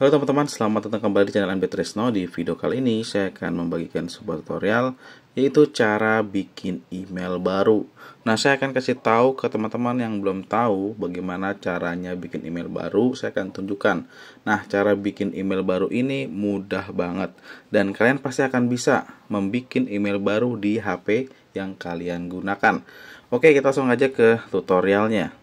Halo teman-teman, selamat datang kembali di channel MB Tresno. Di video kali ini saya akan membagikan sebuah tutorial yaitu cara bikin email baru. Nah, saya akan kasih tahu ke teman-teman yang belum tahu bagaimana caranya bikin email baru, saya akan tunjukkan. Nah, cara bikin email baru ini mudah banget dan kalian pasti akan bisa membikin email baru di HP yang kalian gunakan. Oke, kita langsung aja ke tutorialnya.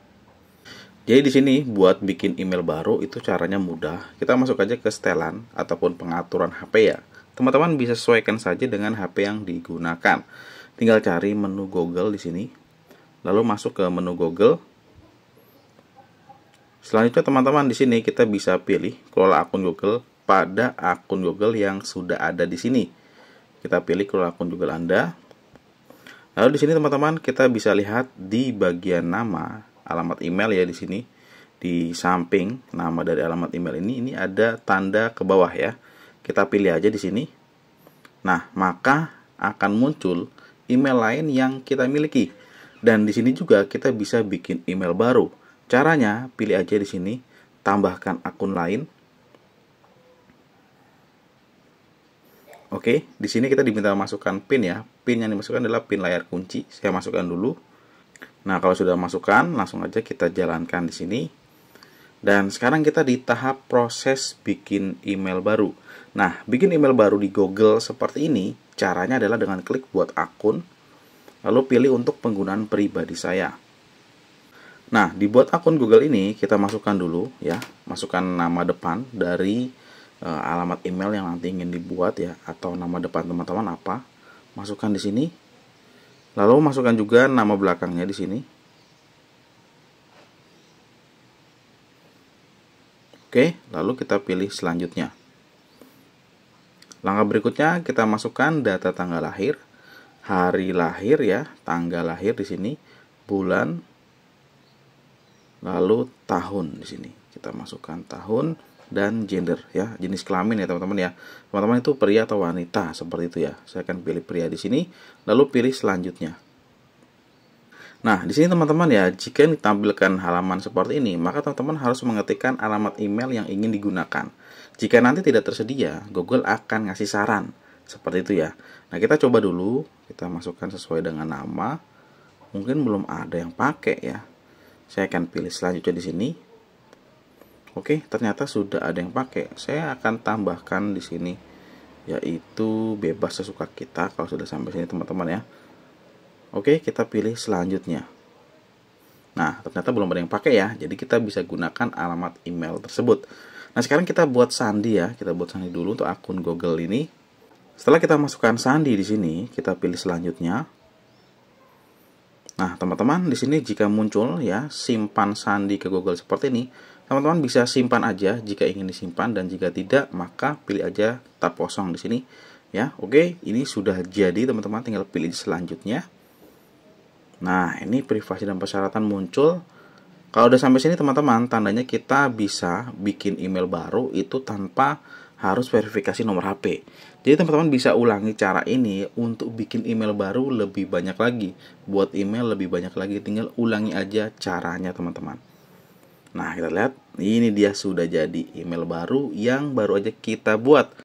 Jadi di sini buat bikin email baru itu caranya mudah. Kita masuk aja ke setelan ataupun pengaturan HP ya. Teman-teman bisa sesuaikan saja dengan HP yang digunakan. Tinggal cari menu Google di sini. Lalu masuk ke menu Google. Selanjutnya teman-teman di sini kita bisa pilih kelola akun Google pada akun Google yang sudah ada di sini. Kita pilih kelola akun Google Anda. Lalu di sini teman-teman kita bisa lihat di bagian nama alamat email ya di sini di samping nama dari alamat email ini ini ada tanda ke bawah ya kita pilih aja di sini nah maka akan muncul email lain yang kita miliki dan di sini juga kita bisa bikin email baru caranya pilih aja di sini tambahkan akun lain Oke, di sini kita diminta masukkan pin ya. Pin yang dimasukkan adalah pin layar kunci. Saya masukkan dulu. Nah, kalau sudah masukkan, langsung aja kita jalankan di sini. Dan sekarang kita di tahap proses bikin email baru. Nah, bikin email baru di Google seperti ini, caranya adalah dengan klik buat akun, lalu pilih untuk penggunaan pribadi saya. Nah, dibuat akun Google ini kita masukkan dulu ya, masukkan nama depan dari e, alamat email yang nanti ingin dibuat ya atau nama depan teman-teman apa. Masukkan di sini Lalu masukkan juga nama belakangnya di sini. Oke, lalu kita pilih selanjutnya. Langkah berikutnya kita masukkan data tanggal lahir, hari lahir ya, tanggal lahir di sini, bulan, lalu tahun di sini. Kita masukkan tahun dan gender ya jenis kelamin ya teman-teman ya teman-teman itu pria atau wanita seperti itu ya saya akan pilih pria di sini lalu pilih selanjutnya Nah, di sini teman-teman ya, jika ditampilkan halaman seperti ini, maka teman-teman harus mengetikkan alamat email yang ingin digunakan. Jika nanti tidak tersedia, Google akan ngasih saran. Seperti itu ya. Nah, kita coba dulu, kita masukkan sesuai dengan nama. Mungkin belum ada yang pakai ya. Saya akan pilih selanjutnya di sini. Oke, ternyata sudah ada yang pakai. Saya akan tambahkan di sini yaitu bebas sesuka kita kalau sudah sampai sini teman-teman ya. Oke, kita pilih selanjutnya. Nah, ternyata belum ada yang pakai ya. Jadi kita bisa gunakan alamat email tersebut. Nah, sekarang kita buat sandi ya. Kita buat sandi dulu untuk akun Google ini. Setelah kita masukkan sandi di sini, kita pilih selanjutnya. Nah, teman-teman, di sini jika muncul ya simpan sandi ke Google seperti ini, teman-teman bisa simpan aja jika ingin disimpan dan jika tidak maka pilih aja tab kosong di sini. Ya, oke, ini sudah jadi teman-teman, tinggal pilih selanjutnya. Nah, ini privasi dan persyaratan muncul. Kalau udah sampai sini teman-teman, tandanya kita bisa bikin email baru itu tanpa harus verifikasi nomor HP. Jadi teman-teman bisa ulangi cara ini untuk bikin email baru lebih banyak lagi. Buat email lebih banyak lagi, tinggal ulangi aja caranya teman-teman. Nah kita lihat, ini dia sudah jadi email baru yang baru aja kita buat.